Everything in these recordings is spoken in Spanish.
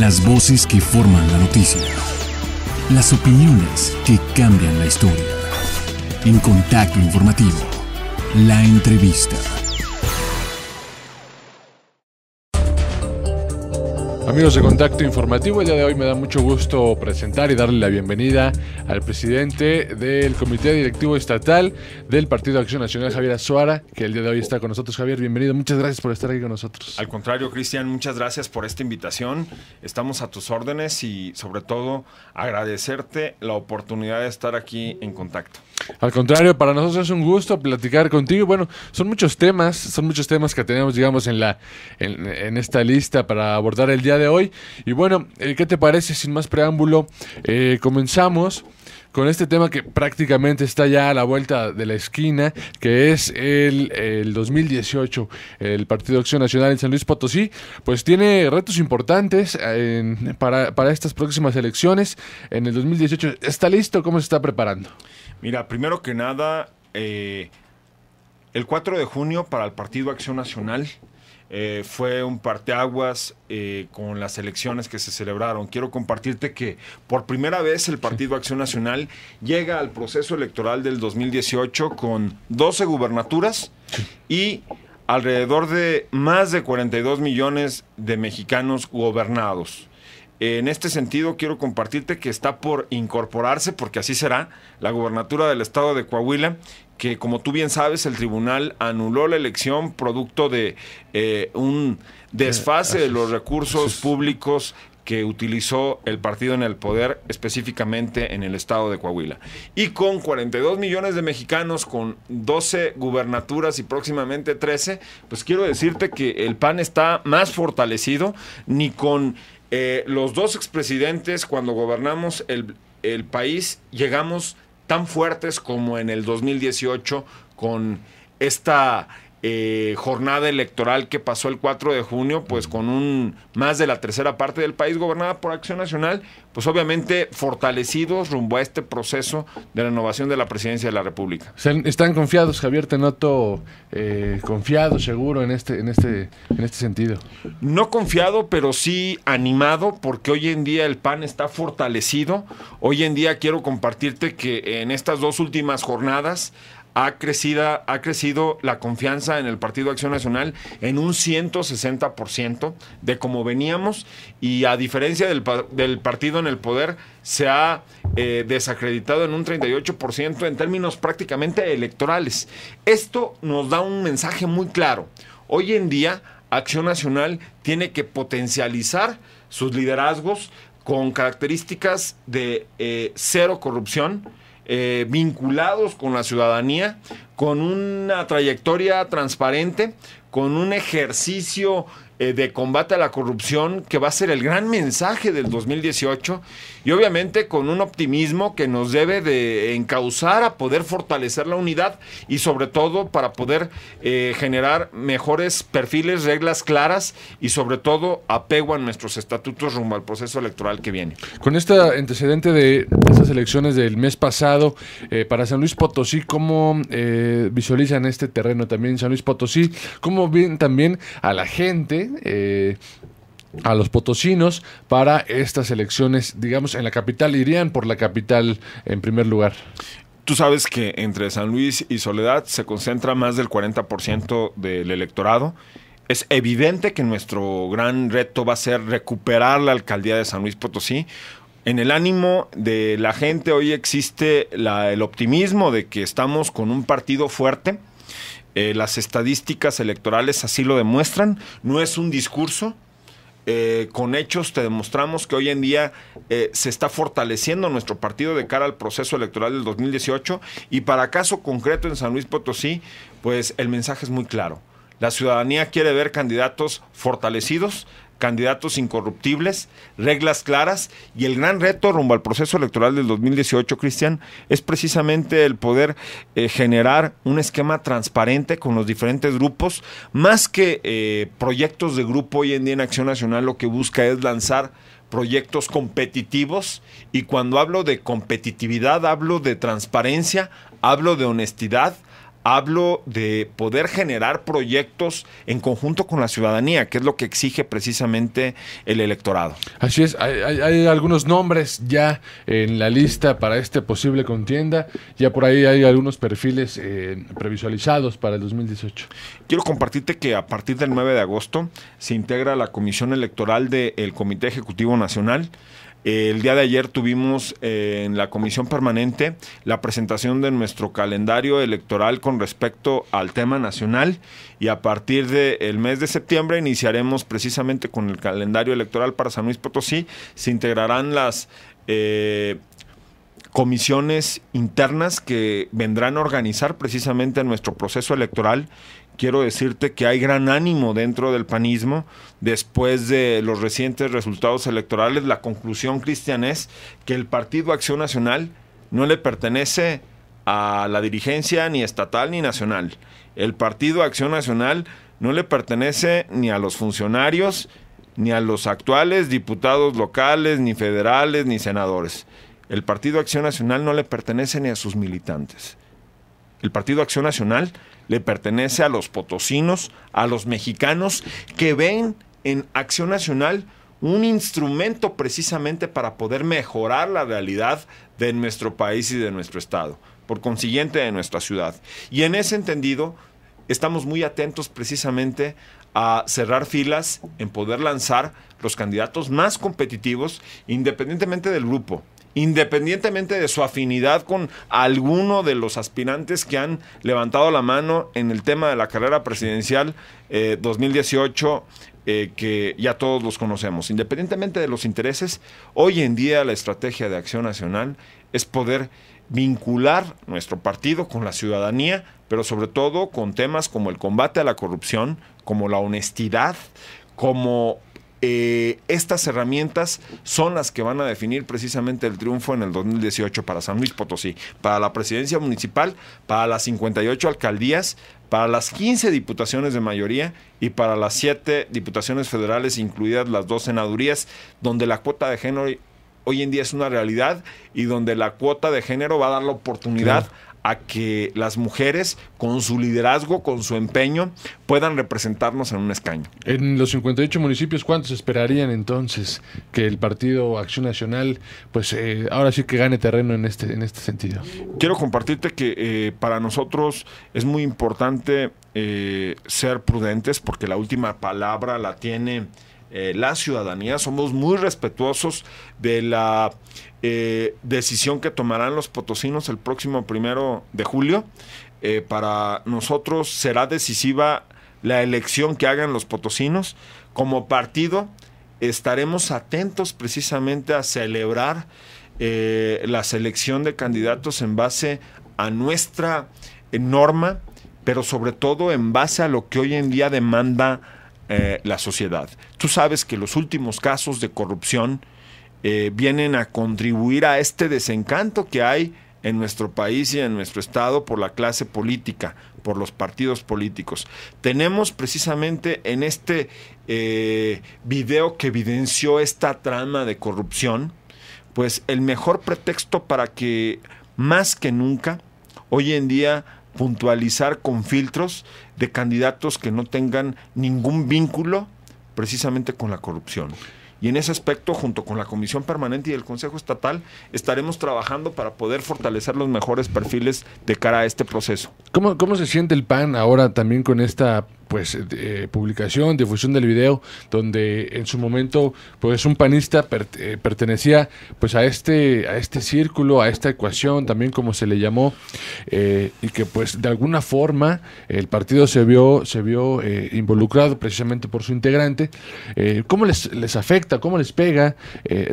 Las voces que forman la noticia. Las opiniones que cambian la historia. En contacto informativo. La entrevista. Amigos de Contacto Informativo, el día de hoy me da mucho gusto presentar y darle la bienvenida al presidente del Comité Directivo Estatal del Partido Acción Nacional, Javier Azuara, que el día de hoy está con nosotros. Javier, bienvenido, muchas gracias por estar aquí con nosotros. Al contrario, Cristian, muchas gracias por esta invitación. Estamos a tus órdenes y sobre todo agradecerte la oportunidad de estar aquí en Contacto. Al contrario, para nosotros es un gusto platicar contigo. Bueno, son muchos temas, son muchos temas que tenemos, digamos, en la en esta lista para abordar el día de hoy. Y bueno, eh, ¿qué te parece? Sin más preámbulo, eh, comenzamos con este tema que prácticamente está ya a la vuelta de la esquina, que es el, el, 2018, el Partido Acción Nacional en San Luis Potosí, pues tiene retos importantes eh, para, para, estas próximas elecciones. En el 2018, ¿está listo? ¿Cómo se está preparando? Mira, primero que nada, el 4 de junio para el Partido Acción Nacional eh, fue un parteaguas eh, con las elecciones que se celebraron. Quiero compartirte que por primera vez el Partido Acción Nacional llega al proceso electoral del 2018 con 12 gubernaturas y alrededor de más de 42 millones de mexicanos gobernados. En este sentido, quiero compartirte que está por incorporarse, porque así será, la gubernatura del estado de Coahuila, que como tú bien sabes, el tribunal anuló la elección producto de eh, un desfase eh, de los recursos públicos que utilizó el partido en el poder, específicamente en el estado de Coahuila. Y con 42 millones de mexicanos, con 12 gubernaturas y próximamente 13, pues quiero decirte que el PAN está más fortalecido, ni con eh, los dos expresidentes cuando gobernamos el, el país llegamos tan fuertes como en el 2018 con esta eh, jornada electoral que pasó el 4 de junio, pues con un más de la tercera parte del país gobernada por Acción Nacional, pues obviamente fortalecidos rumbo a este proceso de renovación de la presidencia de la República. Están confiados, Javier, te noto eh, confiado, seguro en este, en este, en este sentido. No confiado, pero sí animado, porque hoy en día el PAN está fortalecido. Hoy en día quiero compartirte que en estas dos últimas jornadas ha, crecida, ha crecido la confianza en el Partido Acción Nacional en un 160% de como veníamos y a diferencia del, partido en el poder se ha eh, desacreditado en un 38% en términos prácticamente electorales. Esto nos da un mensaje muy claro. Hoy en día Acción Nacional tiene que potencializar sus liderazgos con características de eh, cero corrupción, eh, vinculados con la ciudadanía, con una trayectoria transparente, con un ejercicio eh, de combate a la corrupción, que va a ser el gran mensaje del 2018, y obviamente con un optimismo que nos debe de encauzar a poder fortalecer la unidad y sobre todo para poder eh, generar mejores perfiles, reglas claras y sobre todo apego a nuestros estatutos rumbo al proceso electoral que viene. Con este antecedente de esas elecciones del mes pasado, eh, para San Luis Potosí, ¿cómo visualizan este terreno también San Luis Potosí? ¿Cómo ven también a la gente? Eh, a los potosinos para estas elecciones, digamos, en la capital. Irían por la capital en primer lugar. Tú sabes que entre San Luis y Soledad se concentra más del 40% del electorado. Es evidente que nuestro gran reto va a ser recuperar la alcaldía de San Luis Potosí. En el ánimo de la gente hoy existe el optimismo de que estamos con un partido fuerte eh, las estadísticas electorales así lo demuestran. No es un discurso. Eh, con hechos te demostramos que hoy en día eh, se está fortaleciendo nuestro partido de cara al proceso electoral del 2018 y para caso concreto en San Luis Potosí, pues el mensaje es muy claro. La ciudadanía quiere ver candidatos fortalecidos, candidatos incorruptibles, reglas claras y el gran reto rumbo al proceso electoral del 2018, Cristian, es precisamente el poder eh, generar un esquema transparente con los diferentes grupos, más que eh, proyectos de grupo hoy en día en Acción Nacional lo que busca es lanzar proyectos competitivos y cuando hablo de competitividad hablo de transparencia, hablo de honestidad hablo de poder generar proyectos en conjunto con la ciudadanía, que es lo que exige precisamente el electorado. Así es, hay, algunos nombres ya en la lista para esta posible contienda, ya por ahí hay algunos perfiles eh, previsualizados para el 2018. Quiero compartirte que a partir del 9 de agosto se integra la Comisión Electoral del Comité Ejecutivo Nacional, el día de ayer tuvimos eh, en la comisión permanente la presentación de nuestro calendario electoral con respecto al tema nacional y a partir del mes de septiembre iniciaremos precisamente con el calendario electoral para San Luis Potosí. Se integrarán las... Eh, comisiones internas que vendrán a organizar precisamente nuestro proceso electoral quiero decirte que hay gran ánimo dentro del panismo. Después de los recientes resultados electorales, la conclusión, cristiana es que el Partido Acción Nacional no le pertenece a la dirigencia ni estatal ni nacional. El Partido Acción Nacional no le pertenece ni a los funcionarios, ni a los actuales diputados locales, ni federales, ni senadores. El Partido Acción Nacional no le pertenece ni a sus militantes el Partido Acción Nacional le pertenece a los potosinos, a los mexicanos, que ven en Acción Nacional un instrumento precisamente para poder mejorar la realidad de nuestro país y de nuestro Estado, por consiguiente de nuestra ciudad. Y en ese entendido, estamos muy atentos precisamente a cerrar filas en poder lanzar los candidatos más competitivos, independientemente del grupo, independientemente de su afinidad con alguno de los aspirantes que han levantado la mano en el tema de la carrera presidencial 2018 eh, eh, que ya todos los conocemos. Independientemente de los intereses, hoy en día la estrategia de acción nacional es poder vincular nuestro partido con la ciudadanía, pero sobre todo con temas como el combate a la corrupción, como la honestidad, como eh, estas herramientas son las que van a definir precisamente el triunfo en el 2018 para San Luis Potosí, para la presidencia municipal, para las 58 alcaldías, para las 15 diputaciones de mayoría y para las 7 diputaciones federales, incluidas las dos senadurías, donde la cuota de género hoy en día es una realidad y donde la cuota de género va a dar la oportunidad a que las mujeres, con su liderazgo, con su empeño, puedan representarnos en un escaño. En los 58 municipios, ¿cuántos esperarían entonces que el Partido Acción Nacional, pues eh, ahora sí que gane terreno en este, en este sentido? Quiero compartirte que eh, para nosotros es muy importante eh, ser prudentes porque la última palabra la tiene eh, la ciudadanía, somos muy respetuosos de la eh, decisión que tomarán los potosinos el próximo primero de julio. Eh, para nosotros será decisiva la elección que hagan los potosinos. Como partido estaremos atentos precisamente a celebrar la selección de candidatos en base a nuestra norma, pero sobre todo en base a lo que hoy en día demanda eh, la sociedad. Tú sabes que los últimos casos de corrupción eh, vienen a contribuir a este desencanto que hay en nuestro país y en nuestro Estado por la clase política, por los partidos políticos. Tenemos precisamente en este eh, video que evidenció esta trama de corrupción, pues el mejor pretexto para que más que nunca, hoy en día, puntualizar con filtros de candidatos que no tengan ningún vínculo precisamente con la corrupción. Y en ese aspecto, junto con la Comisión Permanente y el Consejo Estatal, estaremos trabajando para poder fortalecer los mejores perfiles de cara a este proceso. ¿Cómo, cómo se siente el PAN ahora también con esta pues eh, publicación, difusión del video, donde en su momento pues un panista eh, pertenecía pues a este, a este círculo, a esta ecuación también como se le llamó, eh, y que pues de alguna forma el partido se vio, se vio involucrado precisamente por su integrante. ¿Cómo les, les afecta? ¿Cómo les pega?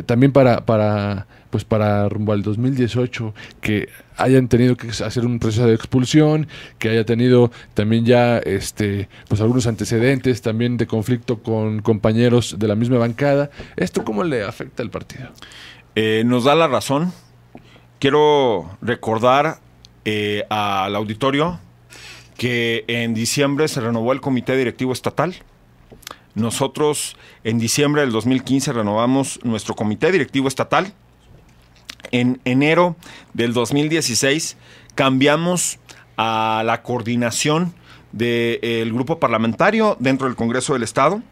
también para, para, pues para rumbo al 2018, que hayan tenido que hacer un proceso de expulsión, que haya tenido también ya este pues algunos antecedentes también de conflicto con compañeros de la misma bancada. ¿Esto cómo le afecta al partido? Eh, nos da la razón. Quiero recordar eh, al auditorio que en diciembre se renovó el comité directivo estatal. Nosotros en diciembre del 2015 renovamos nuestro comité directivo estatal en enero del 2016 cambiamos a la coordinación del grupo parlamentario dentro del Congreso del Estado.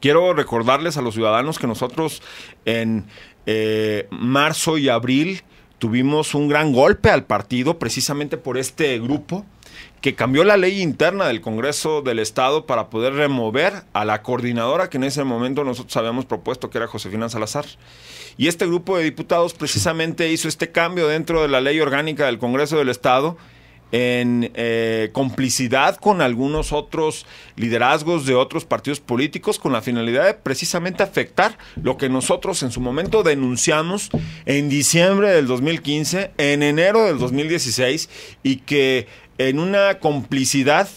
Quiero recordarles a los ciudadanos que nosotros en eh, marzo y abril tuvimos un gran golpe al partido precisamente por este grupo que cambió la ley interna del Congreso del Estado para poder remover a la coordinadora que en ese momento nosotros habíamos propuesto, que era Josefina Salazar. Y este grupo de diputados precisamente hizo este cambio dentro de la ley orgánica del Congreso del Estado en eh, complicidad con algunos otros liderazgos de otros partidos políticos con la finalidad de precisamente afectar lo que nosotros en su momento denunciamos en diciembre del 2015, en enero del 2016 y que en una complicidad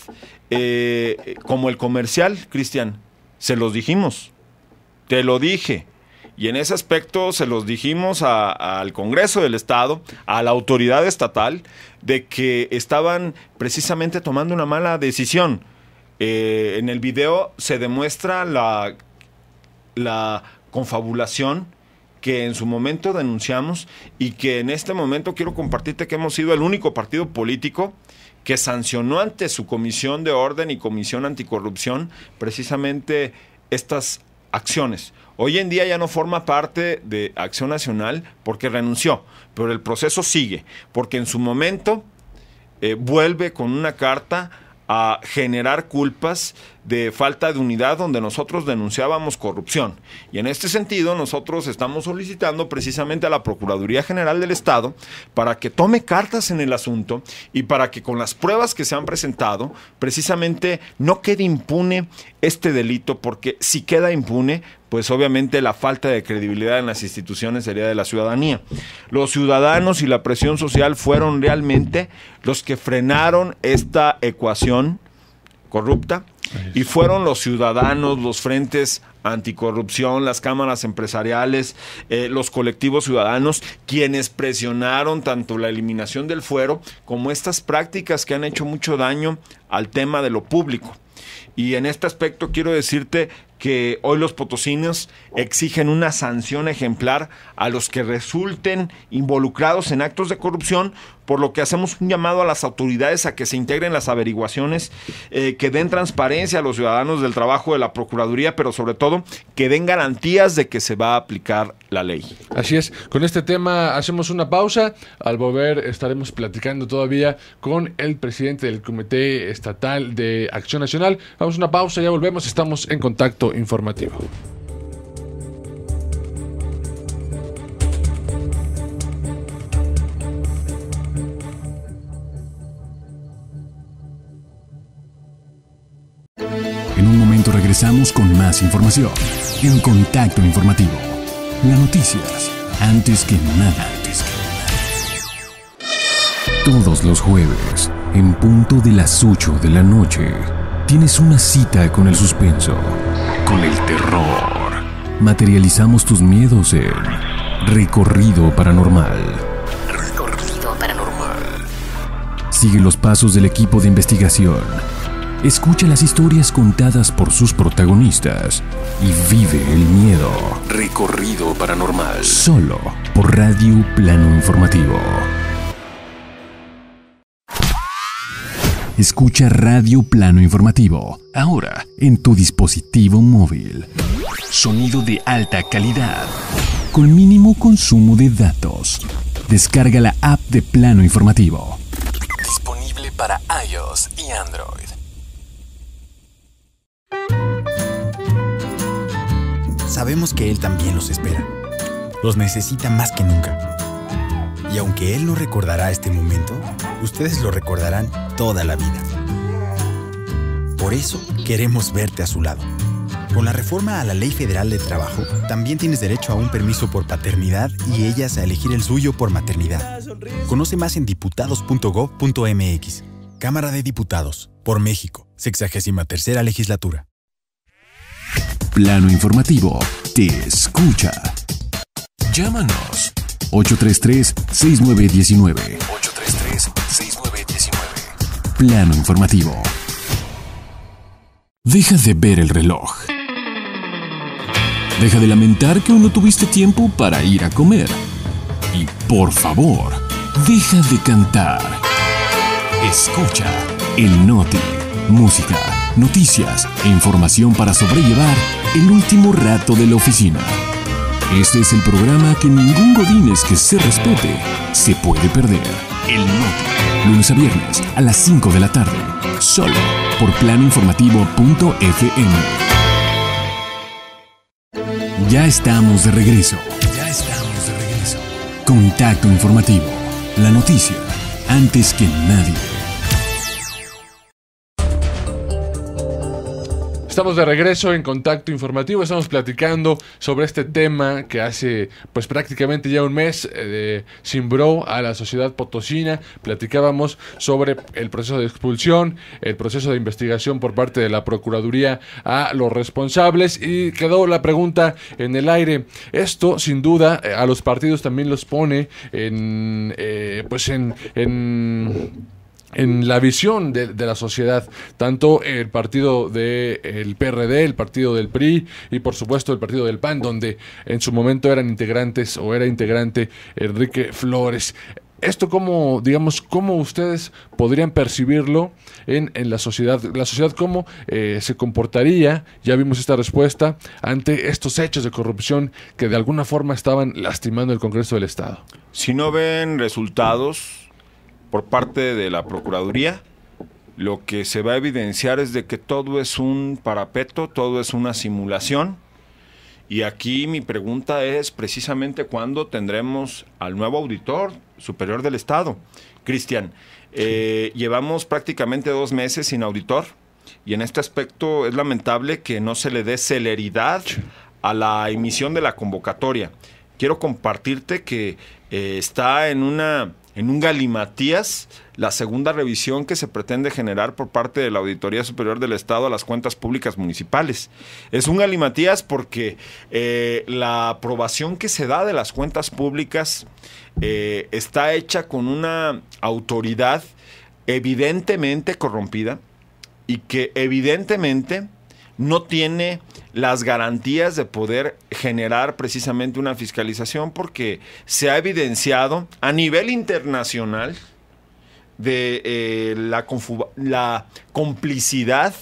eh, como el comercial, Cristian, se los dijimos, te lo dije, y en ese aspecto se los dijimos al Congreso del Estado, a la autoridad estatal, de que estaban precisamente tomando una mala decisión. Eh, en el video se demuestra la confabulación que en su momento denunciamos y que en este momento quiero compartirte que hemos sido el único partido político que sancionó ante su comisión de orden y comisión anticorrupción precisamente estas acciones. Hoy en día ya no forma parte de Acción Nacional porque renunció, pero el proceso sigue, porque en su momento eh, vuelve con una carta a generar culpas de falta de unidad donde nosotros denunciábamos corrupción. Y en este sentido nosotros estamos solicitando precisamente a la Procuraduría General del Estado para que tome cartas en el asunto y para que con las pruebas que se han presentado precisamente no quede impune este delito porque si queda impune pues obviamente la falta de credibilidad en las instituciones sería de la ciudadanía. Los ciudadanos y la presión social fueron realmente los que frenaron esta ecuación corrupta y fueron los ciudadanos, los frentes anticorrupción, las cámaras empresariales, eh, los colectivos ciudadanos, quienes presionaron tanto la eliminación del fuero como estas prácticas que han hecho mucho daño al tema de lo público. Y en este aspecto quiero decirte que hoy los potosinos exigen una sanción ejemplar a los que resulten involucrados en actos de corrupción, por lo que hacemos un llamado a las autoridades a que se integren las averiguaciones, eh, que den transparencia a los ciudadanos del trabajo de la Procuraduría, pero sobre todo que den garantías de que se va a aplicar la ley. Así es, con este tema hacemos una pausa, al volver estaremos platicando todavía con el presidente del Comité Estatal de Acción Nacional. Vamos a una pausa, ya volvemos, estamos en contacto informativo. En un momento regresamos con más información. En contacto informativo. Las noticias, antes que nada. Todos los jueves, en punto de las 8 de la noche, tienes una cita con el suspenso con el terror. Materializamos tus miedos en Recorrido Paranormal. Recorrido Paranormal. Sigue los pasos del equipo de investigación. Escucha las historias contadas por sus protagonistas y vive el miedo. Recorrido Paranormal. Solo por Radio Plano Informativo. Escucha Radio Plano Informativo, ahora en tu dispositivo móvil. Sonido de alta calidad, con mínimo consumo de datos. Descarga la app de Plano Informativo. Disponible para iOS y Android. Sabemos que Él también los espera. Los necesita más que nunca. Y aunque Él no recordará este momento, ustedes lo recordarán toda la vida. Por eso queremos verte a su lado. Con la reforma a la Ley Federal de Trabajo, también tienes derecho a un permiso por paternidad y ellas a elegir el suyo por maternidad. Conoce más en diputados.gov.mx. Cámara de Diputados, por México, sexagésima tercera legislatura. Plano informativo, te escucha. Llámanos 833 6919 plano informativo. Deja de ver el reloj. Deja de lamentar que no tuviste tiempo para ir a comer. Y por favor, deja de cantar. Escucha el Noti. Música, noticias e información para sobrellevar el último rato de la oficina. Este es el programa que ningún godines que se respete se puede perder. El Noti. Lunes a viernes a las 5 de la tarde. Solo por planinformativo.fm. Ya estamos de regreso. Ya estamos de regreso. Contacto informativo. La noticia antes que nadie. Estamos de regreso en Contacto Informativo, estamos platicando sobre este tema que hace pues prácticamente ya un mes eh, a la sociedad potosina. Platicábamos sobre el proceso de expulsión, el proceso de investigación por parte de la Procuraduría a los responsables y quedó la pregunta en el aire. Esto sin duda eh, a los partidos también los pone en eh, pues en en la visión de, la sociedad, tanto el partido del PRD, el partido del PRI y por supuesto el partido del PAN, donde en su momento eran integrantes o era integrante Enrique Flores. Esto cómo, digamos, cómo ustedes podrían percibirlo en, en la sociedad, la sociedad cómo eh, se comportaría, ya vimos esta respuesta, ante estos hechos de corrupción que de alguna forma estaban lastimando el Congreso del Estado. Si no ven resultados, por parte de la Procuraduría, lo que se va a evidenciar es de que todo es un parapeto, todo es una simulación. Y aquí mi pregunta es precisamente cuándo tendremos al nuevo auditor superior del Estado. Cristian, eh, llevamos prácticamente dos meses sin auditor y en este aspecto es lamentable que no se le dé celeridad a la emisión de la convocatoria. Quiero compartirte que eh, está en una en un galimatías la segunda revisión que se pretende generar por parte de la Auditoría Superior del Estado a las cuentas públicas municipales. Es un galimatías porque eh, la aprobación que se da de las cuentas públicas eh, está hecha con una autoridad evidentemente corrompida y que evidentemente no tiene las garantías de poder generar precisamente una fiscalización porque se ha evidenciado a nivel internacional de eh, la, la complicidad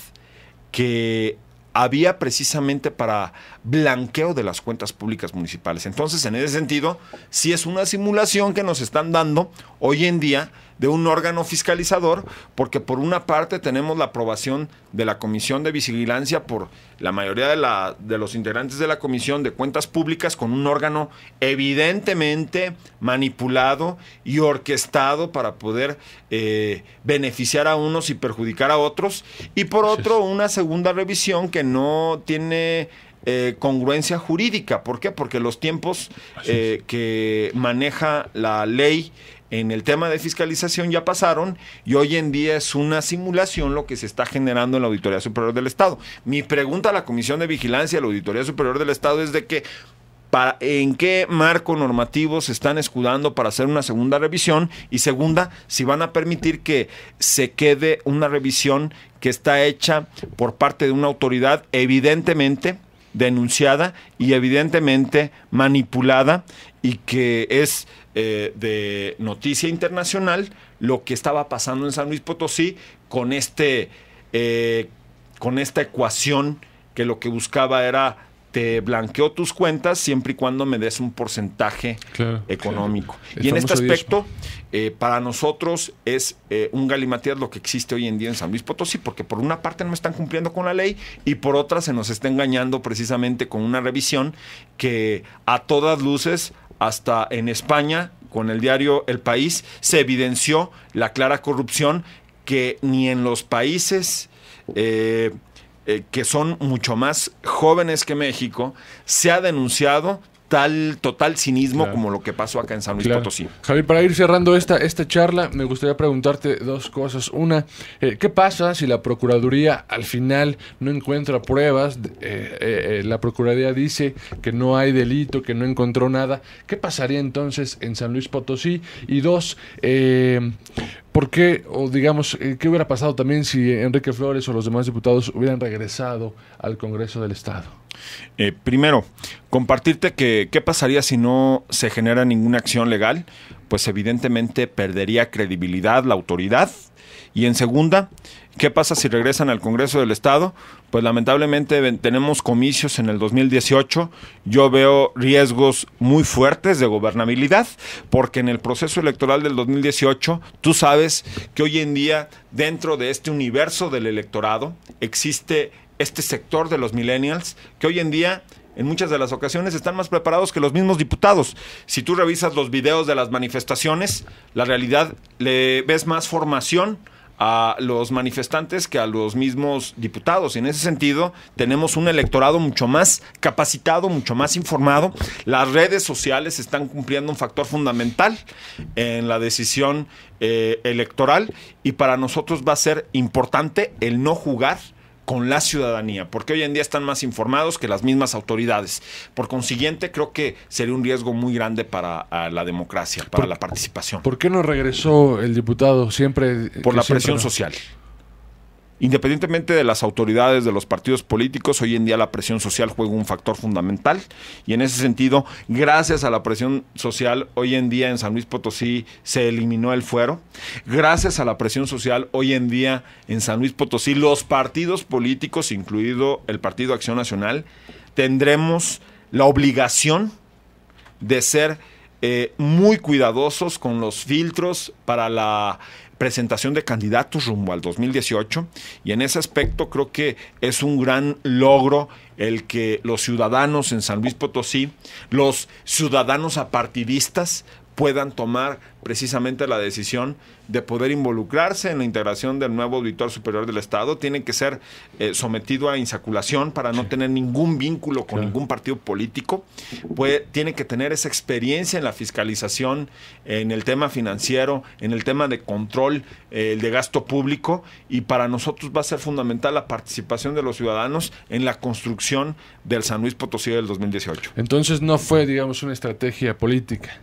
que había precisamente para blanqueo de las cuentas públicas municipales. Entonces, en ese sentido, sí es una simulación que nos están dando hoy en día de un órgano fiscalizador, porque por una parte tenemos la aprobación de la Comisión de Vigilancia por la mayoría de, la, de los integrantes de la Comisión de Cuentas Públicas con un órgano evidentemente manipulado y orquestado para poder eh, beneficiar a unos y perjudicar a otros, y por otro una segunda revisión que no tiene eh, congruencia jurídica. ¿Por qué? Porque los tiempos eh, que maneja la ley en el tema de fiscalización ya pasaron y hoy en día es una simulación lo que se está generando en la Auditoría Superior del Estado. Mi pregunta a la Comisión de Vigilancia a la Auditoría Superior del Estado es de que para, en qué marco normativo se están escudando para hacer una segunda revisión y segunda, si van a permitir que se quede una revisión que está hecha por parte de una autoridad evidentemente denunciada y evidentemente manipulada y que es eh, de noticia internacional lo que estaba pasando en San Luis Potosí con, este, eh, con esta ecuación que lo que buscaba era te blanqueo tus cuentas siempre y cuando me des un porcentaje económico. Y en este aspecto, eh, para nosotros es eh, un galimatías lo que existe hoy en día en San Luis Potosí, porque por una parte no están cumpliendo con la ley y por otra se nos está engañando precisamente con una revisión que a todas luces, hasta en España, con el diario El País, se evidenció la clara corrupción que ni en los países... Eh, eh, que son mucho más jóvenes que México, se ha denunciado total, cinismo como lo que pasó acá en San Luis Potosí. Javier, para ir cerrando esta, esta charla, me gustaría preguntarte dos cosas. Una, eh, ¿qué pasa si la Procuraduría al final no encuentra pruebas? Eh, eh, la Procuraduría dice que no hay delito, que no encontró nada. ¿Qué pasaría entonces en San Luis Potosí? Y dos, ¿por qué, o digamos, qué hubiera pasado también si Enrique Flores o los demás diputados hubieran regresado al Congreso del Estado? Eh, primero, compartirte que qué pasaría si no se genera ninguna acción legal, pues evidentemente perdería credibilidad la autoridad. Y en segunda, ¿qué pasa si regresan al Congreso del Estado? Pues lamentablemente tenemos comicios en el 2018. Yo veo riesgos muy fuertes de gobernabilidad, porque en el proceso electoral del 2018, tú sabes que hoy en día, dentro de este universo del electorado, existe este sector de los millennials que hoy en día en muchas de las ocasiones están más preparados que los mismos diputados. Si tú revisas los videos de las manifestaciones, la realidad le ves más formación a los manifestantes que a los mismos diputados. en ese sentido, tenemos un electorado mucho más capacitado, mucho más informado. Las redes sociales están cumpliendo un factor fundamental en la decisión eh, electoral y para nosotros va a ser importante el no jugar con la ciudadanía, porque hoy en día están más informados que las mismas autoridades. Por consiguiente, creo que sería un riesgo muy grande para la democracia, para la participación. ¿Por qué no regresó el diputado siempre? Por la presión social. Independientemente de las autoridades de los partidos políticos, hoy en día la presión social juega un factor fundamental y en ese sentido, gracias a la presión social, hoy en día en San Luis Potosí se eliminó el fuero. Gracias a la presión social, hoy en día en San Luis Potosí los partidos políticos, incluido el Partido Acción Nacional, tendremos la obligación de ser eh, muy cuidadosos con los filtros para la presentación de candidatos rumbo al 2018 y en ese aspecto creo que es un gran logro el que los ciudadanos en San Luis Potosí, los ciudadanos apartidistas, puedan tomar precisamente la decisión de poder involucrarse en la integración del nuevo auditor superior del Estado. Tienen que ser eh, sometido a insaculación para no tener ningún vínculo con ningún partido político. Tiene que tener esa experiencia en la fiscalización, en el tema financiero, en el tema de control, eh, el de gasto público. Y para nosotros va a ser fundamental la participación de los ciudadanos en la construcción del San Luis Potosí del 2018. Entonces no fue, digamos, una estrategia política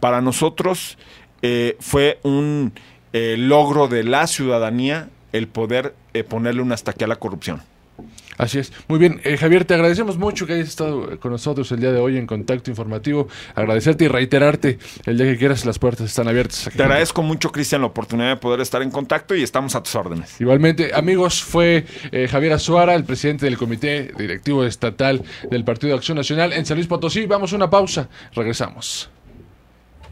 para nosotros eh, fue un eh, logro de la ciudadanía el poder eh, ponerle un hasta a la corrupción. Así es. Muy bien, Javier, te agradecemos mucho que hayas estado con nosotros el día de hoy en Contacto Informativo. Agradecerte y reiterarte el día que quieras, las puertas están abiertas. Te agradezco mucho, Cristian, la oportunidad de poder estar en contacto y estamos a tus órdenes. Igualmente, amigos, fue Javier Azuara, el presidente del Comité Directivo Estatal del Partido de Acción Nacional en San Luis Potosí. Vamos a una pausa, regresamos.